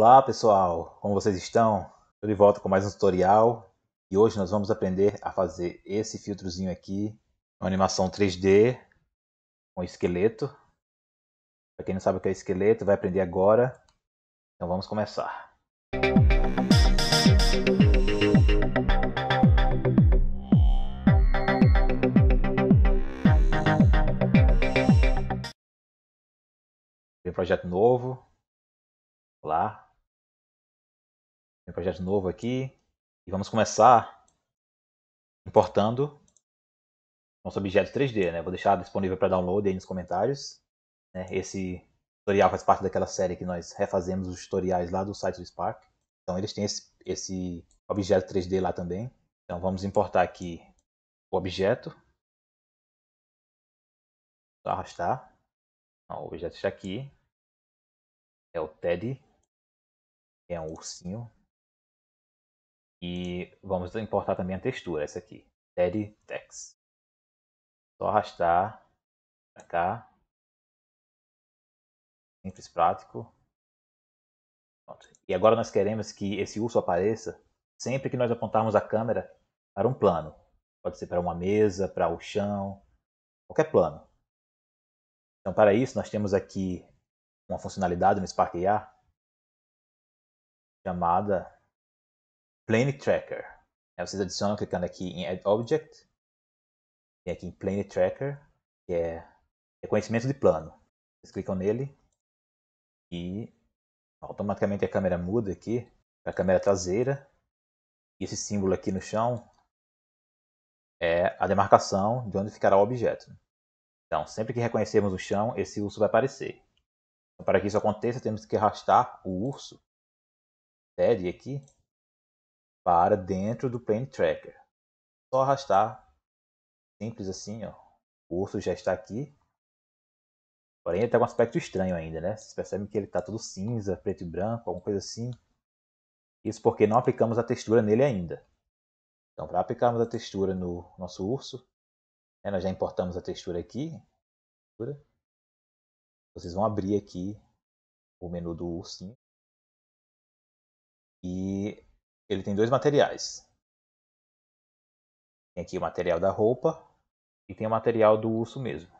Olá pessoal, como vocês estão? Estou de volta com mais um tutorial e hoje nós vamos aprender a fazer esse filtrozinho aqui, uma animação 3D com um esqueleto. Para quem não sabe o que é esqueleto, vai aprender agora. Então vamos começar. um projeto novo, lá, meu projeto novo aqui. E vamos começar importando nosso objeto 3D, né? Vou deixar disponível para download aí nos comentários. Né? Esse tutorial faz parte daquela série que nós refazemos os tutoriais lá do site do Spark. Então eles têm esse, esse objeto 3D lá também. Então vamos importar aqui o objeto. Vou arrastar. Não, o objeto está aqui. É o Teddy. É um ursinho. E vamos importar também a textura, essa aqui, Teddy Tex. Só arrastar para cá. Simples, prático. Pronto. E agora nós queremos que esse urso apareça sempre que nós apontarmos a câmera para um plano. Pode ser para uma mesa, para o chão, qualquer plano. Então, para isso, nós temos aqui uma funcionalidade no Spark IA chamada Plane Tracker. Aí vocês adicionam clicando aqui em Add Object. e aqui em Plane Tracker, que é reconhecimento de plano. Vocês clicam nele e automaticamente a câmera muda aqui para a câmera traseira. E esse símbolo aqui no chão é a demarcação de onde ficará o objeto. Então, sempre que reconhecermos o chão, esse urso vai aparecer. Então, para que isso aconteça, temos que arrastar o urso pede aqui para dentro do Plane Tracker. Só arrastar, simples assim, ó. O urso já está aqui. Porém, ele tem tá com um aspecto estranho ainda, né? Vocês percebem que ele está todo cinza, preto e branco, alguma coisa assim. Isso porque não aplicamos a textura nele ainda. Então, para aplicarmos a textura no nosso urso, né, nós já importamos a textura aqui. Vocês vão abrir aqui o menu do ursinho. E ele tem dois materiais. Tem aqui o material da roupa e tem o material do urso mesmo.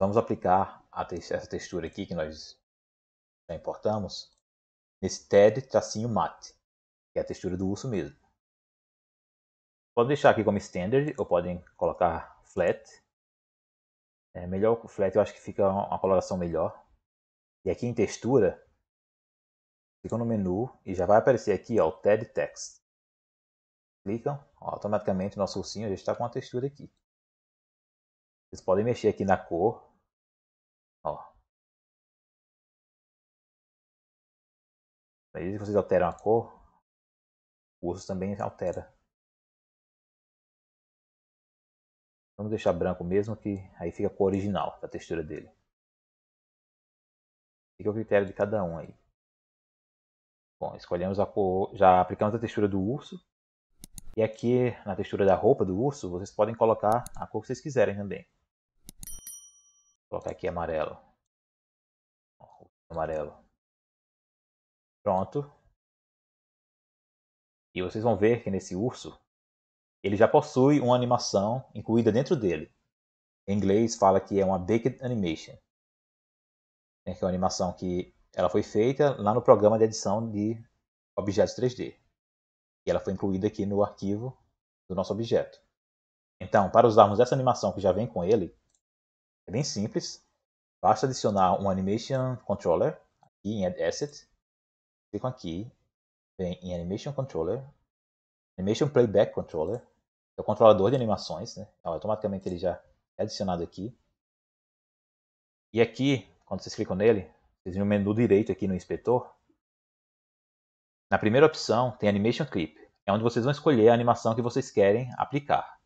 Vamos aplicar te essa textura aqui que nós já importamos nesse TED tracinho mate, que é a textura do urso mesmo. Pode deixar aqui como standard ou podem colocar flat. É melhor o flat, eu acho que fica uma coloração melhor. E aqui em textura, clicam no menu e já vai aparecer aqui ó, o TED Text. Clicam, ó, automaticamente nosso ursinho já está com a textura aqui. Vocês podem mexer aqui na cor. Ó. Aí vocês alteram a cor, o urso também altera. Vamos deixar branco mesmo, que aí fica a cor original da textura dele. Fica o critério de cada um aí. Bom, escolhemos a cor, já aplicamos a textura do urso. E aqui na textura da roupa do urso, vocês podem colocar a cor que vocês quiserem também. Vou colocar aqui amarelo. Amarelo. Pronto. E vocês vão ver que nesse urso, ele já possui uma animação incluída dentro dele. Em inglês fala que é uma Baked Animation. É uma animação que ela foi feita lá no programa de edição de objetos 3D. E ela foi incluída aqui no arquivo do nosso objeto. Então, para usarmos essa animação que já vem com ele, é bem simples. Basta adicionar um Animation Controller aqui em Add Asset. Clicam aqui, vem em Animation Controller, Animation Playback Controller, é o controlador de animações, né? Então, automaticamente ele já é adicionado aqui. E aqui, quando vocês clicam nele, vocês no menu direito aqui no inspetor. Na primeira opção tem Animation Clip. É onde vocês vão escolher a animação que vocês querem aplicar.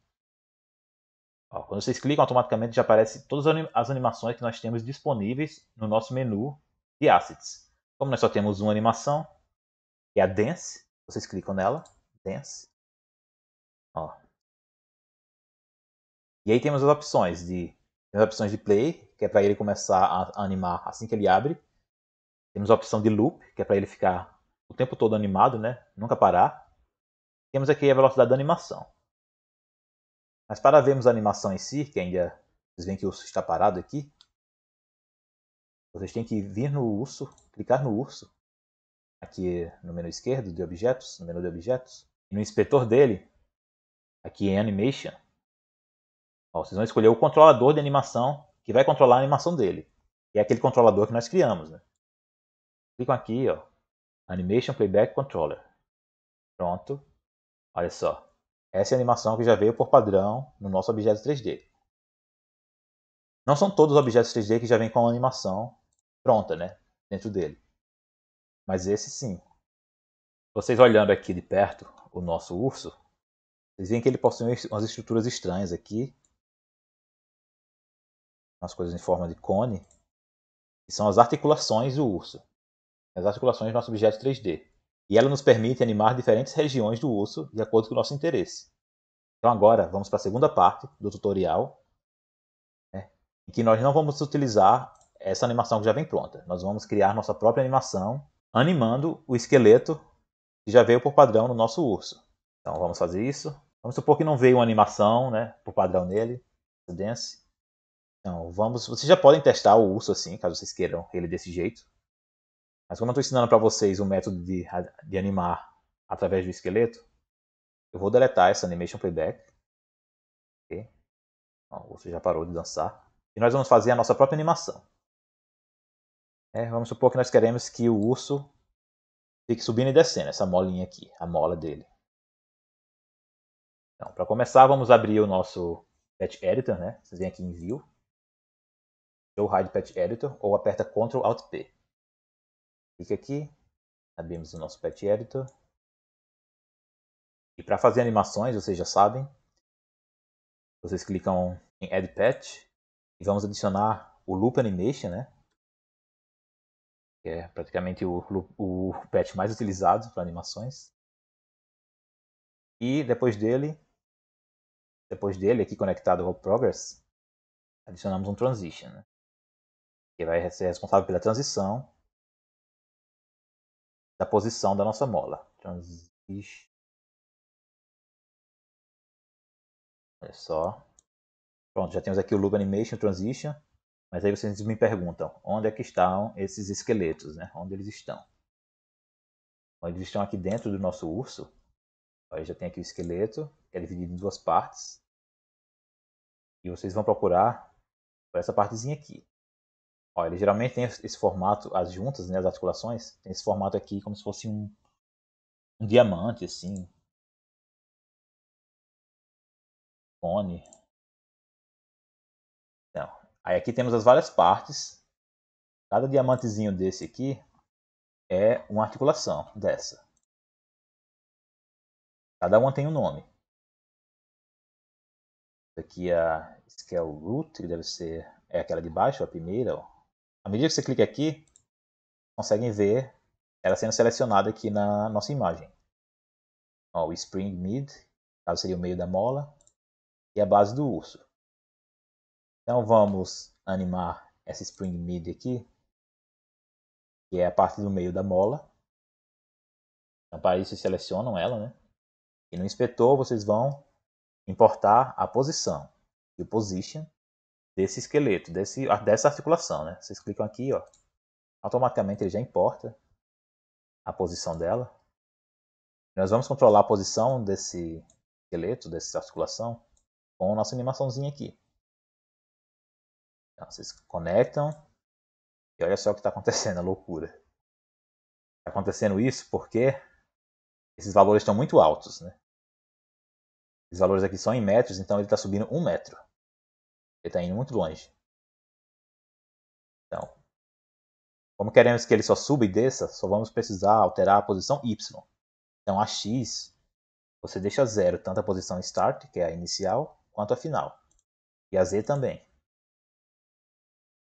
Ó, quando vocês clicam, automaticamente já aparece todas as animações que nós temos disponíveis no nosso menu de Assets. Como nós só temos uma animação, que é a Dance, vocês clicam nela, Dance. Ó. E aí temos as opções de as opções de play, que é para ele começar a animar assim que ele abre. Temos a opção de loop, que é para ele ficar o tempo todo animado, né? Nunca parar. Temos aqui a velocidade da animação. Mas para vermos a animação em si, que ainda vocês veem que o urso está parado aqui, vocês têm que vir no urso, clicar no urso, aqui no menu esquerdo de objetos, no menu de objetos, e no inspetor dele, aqui em animation, ó, vocês vão escolher o controlador de animação que vai controlar a animação dele. E é aquele controlador que nós criamos, né? Clicam aqui, ó. Animation Playback Controller. Pronto. Olha só. Essa é a animação que já veio por padrão no nosso objeto 3D. Não são todos os objetos 3D que já vêm com a animação pronta, né? Dentro dele. Mas esse sim. Vocês olhando aqui de perto o nosso urso, vocês veem que ele possui umas estruturas estranhas aqui. Umas coisas em forma de cone. Que são as articulações do urso as articulações do nosso objeto 3D. E ela nos permite animar diferentes regiões do osso de acordo com o nosso interesse. Então agora vamos para a segunda parte do tutorial, né, em que nós não vamos utilizar essa animação que já vem pronta. Nós vamos criar nossa própria animação animando o esqueleto que já veio por padrão no nosso urso. Então vamos fazer isso. Vamos supor que não veio uma animação né, por padrão nele, Dance. Então vamos, vocês já podem testar o urso assim, caso vocês queiram ele desse jeito. Mas como eu estou ensinando para vocês o método de, de animar através do esqueleto, eu vou deletar essa animation playback. Okay. urso você já parou de dançar. E nós vamos fazer a nossa própria animação. É, vamos supor que nós queremos que o urso fique subindo e descendo, essa molinha aqui, a mola dele. Então, para começar, vamos abrir o nosso Patch Editor, né? Vocês vêm aqui em View, Show Hide Patch Editor, ou aperta Ctrl Alt P clique aqui, abrimos o nosso Patch Editor. E para fazer animações, vocês já sabem, vocês clicam em Add Patch e vamos adicionar o Loop Animation, né? Que é praticamente o, o patch mais utilizado para animações. E depois dele, depois dele aqui conectado ao Progress, adicionamos um Transition, né? que vai ser responsável pela transição da posição da nossa mola. Transition. Então, Olha só. Pronto, já temos aqui o Loop Animation Transition. Mas aí vocês me perguntam, onde é que estão esses esqueletos, né? Onde eles estão? eles estão aqui dentro do nosso urso. Aí já tem aqui o esqueleto, que é dividido em duas partes. E vocês vão procurar por essa partezinha aqui. Ó, ele geralmente tem esse formato, as juntas, né, as articulações, tem esse formato aqui como se fosse um, um diamante, assim. Cone. Então, aí aqui temos as várias partes. Cada diamantezinho desse aqui é uma articulação dessa. Cada uma tem um nome. Aqui é a Scale é Root, que deve ser é aquela de baixo, a primeira, ó. À medida que você clica aqui, conseguem ver ela sendo selecionada aqui na nossa imagem. Ó, o spring mid, caso seria o meio da mola, e a base do urso. Então vamos animar essa spring mid aqui, que é a parte do meio da mola. Então para isso selecionam ela, né? E no inspetor vocês vão importar a posição, e o position, desse esqueleto, desse, ah, dessa articulação, né? Vocês clicam aqui, ó. Automaticamente ele já importa a posição dela. Nós vamos controlar a posição desse esqueleto, dessa articulação, com a nossa animaçãozinha aqui. Então, vocês conectam e olha só o que está acontecendo, a loucura. Está acontecendo isso porque esses valores estão muito altos, né? Esses valores aqui são em metros, então ele está subindo um metro. Ele está indo muito longe. Então, como queremos que ele só suba e desça, só vamos precisar alterar a posição Y. Então, a X, você deixa zero tanto a posição Start, que é a inicial, quanto a final. E a Z também.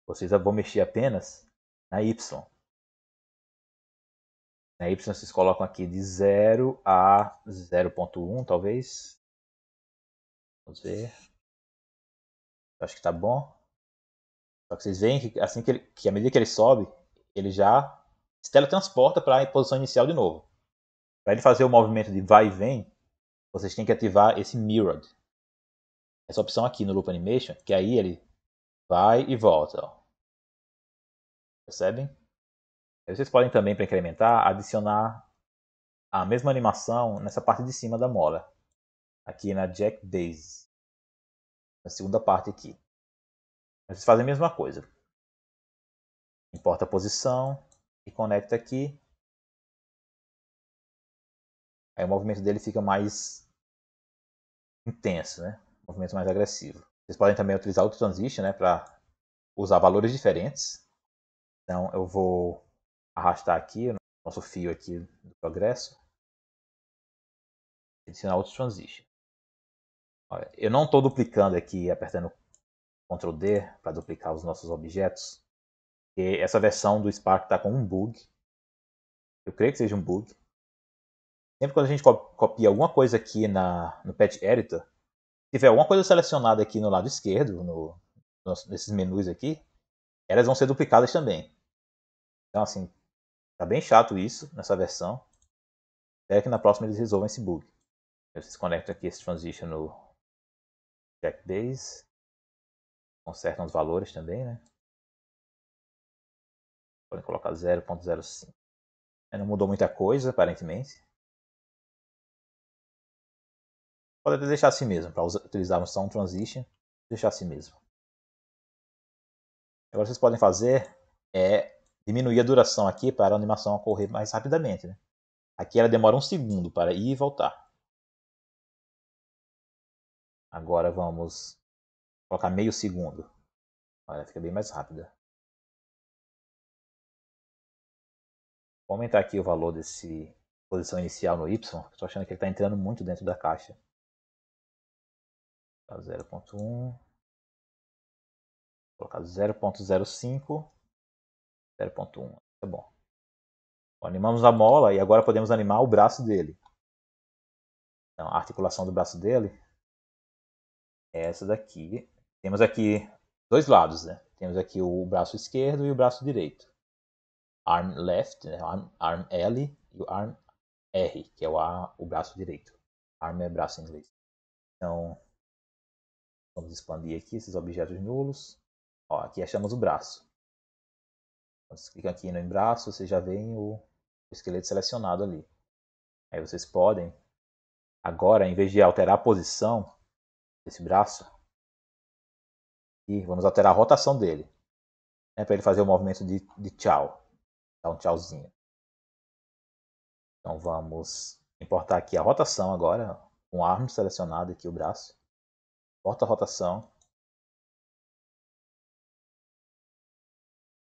Vocês vão mexer apenas na Y. Na Y vocês colocam aqui de 0 a 0.1, talvez. Vamos ver acho que tá bom. Só que vocês veem que assim que, ele, que à medida que ele sobe, ele já se teletransporta para a posição inicial de novo. Para ele fazer o movimento de vai e vem, vocês têm que ativar esse Mirrored. Essa opção aqui no Loop Animation, que aí ele vai e volta. Ó. Percebem? Aí vocês podem também, para incrementar, adicionar a mesma animação nessa parte de cima da mola. Aqui na Jack Base na segunda parte aqui. Vocês fazem a mesma coisa. Importa a posição e conecta aqui. Aí o movimento dele fica mais intenso, né? Um movimento mais agressivo. Vocês podem também utilizar outro transition, né? Para usar valores diferentes. Então eu vou arrastar aqui o nosso fio aqui do progresso. Adicionar outro transition eu não estou duplicando aqui, apertando Ctrl D para duplicar os nossos objetos. E essa versão do Spark está com um bug. Eu creio que seja um bug. Sempre quando a gente copia alguma coisa aqui na, no Patch Editor, se tiver alguma coisa selecionada aqui no lado esquerdo, no, nesses menus aqui, elas vão ser duplicadas também. Então, assim, tá bem chato isso nessa versão. Espero que na próxima eles resolvam esse bug. Eu desconecto aqui esse transition no Jackdays. Consertam os valores também, né? Podem colocar 0.05. Não mudou muita coisa, aparentemente. Pode até deixar assim mesmo, para utilizarmos só um transition, deixar assim mesmo. Agora vocês podem fazer é diminuir a duração aqui para a animação ocorrer mais rapidamente. Né? Aqui ela demora um segundo para ir e voltar. Agora vamos colocar meio segundo. Olha, fica bem mais rápida. Vou aumentar aqui o valor desse posição inicial no Y. Estou achando que ele está entrando muito dentro da caixa. 0.1. Colocar 0.05. 0.1. Tá bom. Animamos a mola e agora podemos animar o braço dele. Então, a articulação do braço dele essa daqui. Temos aqui dois lados, né? Temos aqui o braço esquerdo e o braço direito. Arm left, né? arm, arm L e o arm R, que é o, a, o braço direito. Arm é braço em inglês. Então, vamos expandir aqui esses objetos nulos. Ó, aqui achamos o braço. Quando então, vocês clicam aqui no braço, vocês já veem o, esqueleto selecionado ali. Aí vocês podem, agora, em vez de alterar a posição, desse braço. E vamos alterar a rotação dele. Né, para ele fazer o movimento de, de tchau. Dar um tchauzinho. Então vamos importar aqui a rotação agora. Com o arm selecionado aqui, o braço. Importa a rotação.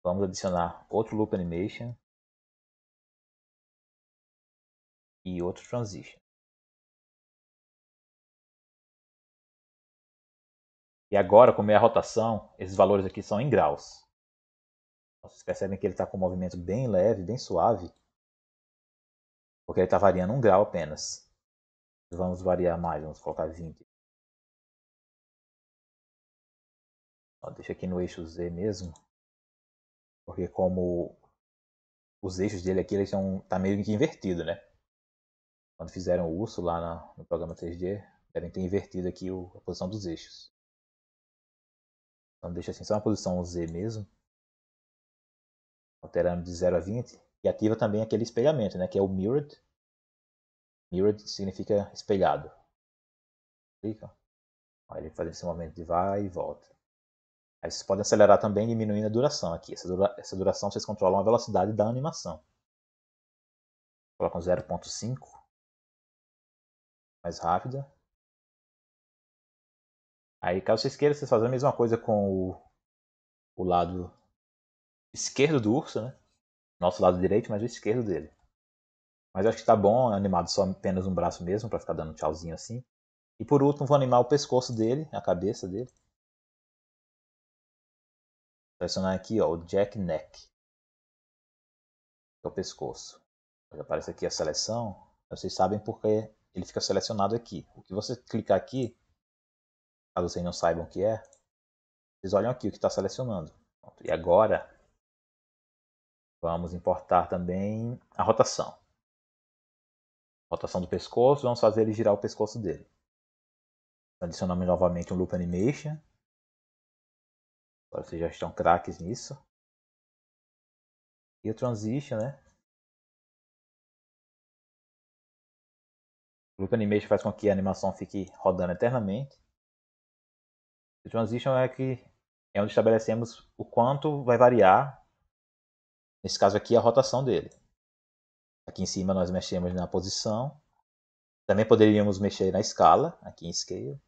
Vamos adicionar outro loop animation. E outro transition. E agora, como é a rotação, esses valores aqui são em graus. Vocês percebem que ele está com um movimento bem leve, bem suave. Porque ele está variando um grau apenas. Vamos variar mais, vamos colocar 20. Ó, deixa aqui no eixo Z mesmo. Porque como os eixos dele aqui, eles estão tá meio que invertido, né? Quando fizeram o urso lá na, no programa 3D, devem ter invertido aqui o, a posição dos eixos. Então deixa assim só na posição Z mesmo. Alterando de 0 a 20. E ativa também aquele espelhamento, né? Que é o mirrored. Mirrored significa espelhado. Clica. Aí ele faz esse movimento de vai e volta. Aí vocês podem acelerar também diminuindo a duração aqui. Essa, dura... essa duração vocês controlam a velocidade da animação. Colocam 0.5. Mais rápida. Aí caso vocês queiram, vocês fazem a mesma coisa com o, o lado esquerdo do urso, né? Nosso lado direito, mas o esquerdo dele. Mas eu acho que tá bom, é animado só apenas um braço mesmo, para ficar dando um tchauzinho assim. E por último, vou animar o pescoço dele, a cabeça dele. Selecionar aqui, ó, o Jack Neck. Que é o pescoço. Já aparece aqui a seleção. Vocês sabem porque ele fica selecionado aqui. O que você clicar aqui caso vocês não saibam o que é, vocês olham aqui o que está selecionando. Pronto. E agora, vamos importar também a rotação. Rotação do pescoço, vamos fazer ele girar o pescoço dele. Adicionamos novamente um loop animation. Agora vocês já estão craques nisso. E o transition, né? O loop animation faz com que a animação fique rodando eternamente. O transition é que é onde estabelecemos o quanto vai variar, nesse caso aqui, a rotação dele. Aqui em cima nós mexemos na posição. Também poderíamos mexer na escala, aqui em scale.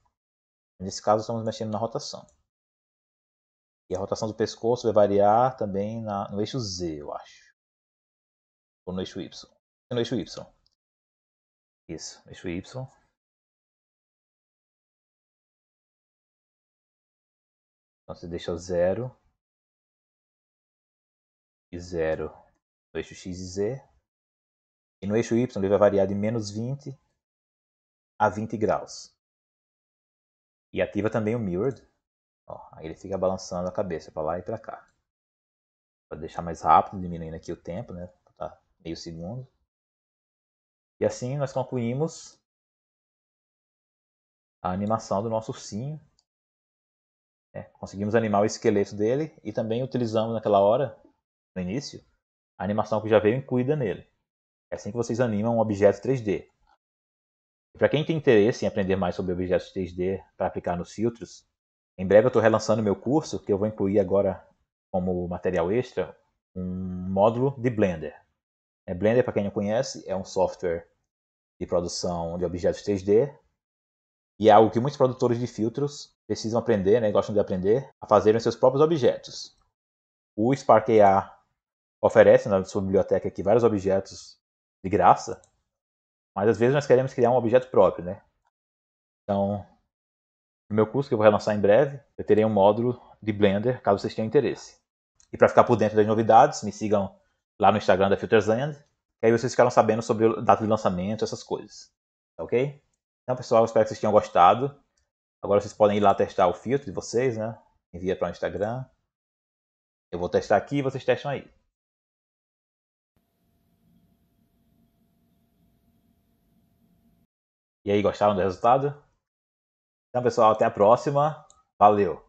Nesse caso estamos mexendo na rotação. E a rotação do pescoço vai variar também na, no eixo Z, eu acho. Ou no eixo Y. No eixo Y. Isso, eixo Y. Então você deixa o zero e zero no eixo x e z. E no eixo y ele vai variar de menos 20 a 20 graus. E ativa também o mirrored. Ó, aí ele fica balançando a cabeça para lá e para cá. Para deixar mais rápido, diminuindo aqui o tempo, né? Tá meio segundo. E assim nós concluímos a animação do nosso ursinho. É, conseguimos animar o esqueleto dele e também utilizamos naquela hora, no início, a animação que já veio incluída nele. É assim que vocês animam um objeto 3D. Para quem tem interesse em aprender mais sobre objetos 3D para aplicar nos filtros, em breve eu estou relançando meu curso, que eu vou incluir agora como material extra, um módulo de Blender. É, Blender, para quem não conhece, é um software de produção de objetos 3D e é algo que muitos produtores de filtros precisam aprender, né, gostam de aprender, a fazerem seus próprios objetos. O Spark AI oferece na sua biblioteca aqui vários objetos de graça, mas às vezes nós queremos criar um objeto próprio, né? Então, no meu curso que eu vou relançar em breve, eu terei um módulo de Blender, caso vocês tenham interesse. E para ficar por dentro das novidades, me sigam lá no Instagram da Filtersland, que aí vocês ficaram sabendo sobre o data de lançamento, essas coisas. Tá ok? Então, pessoal, espero que vocês tenham gostado. Agora vocês podem ir lá testar o filtro de vocês, né? Envia para o Instagram. Eu vou testar aqui e vocês testam aí. E aí, gostaram do resultado? Então, pessoal, até a próxima. Valeu!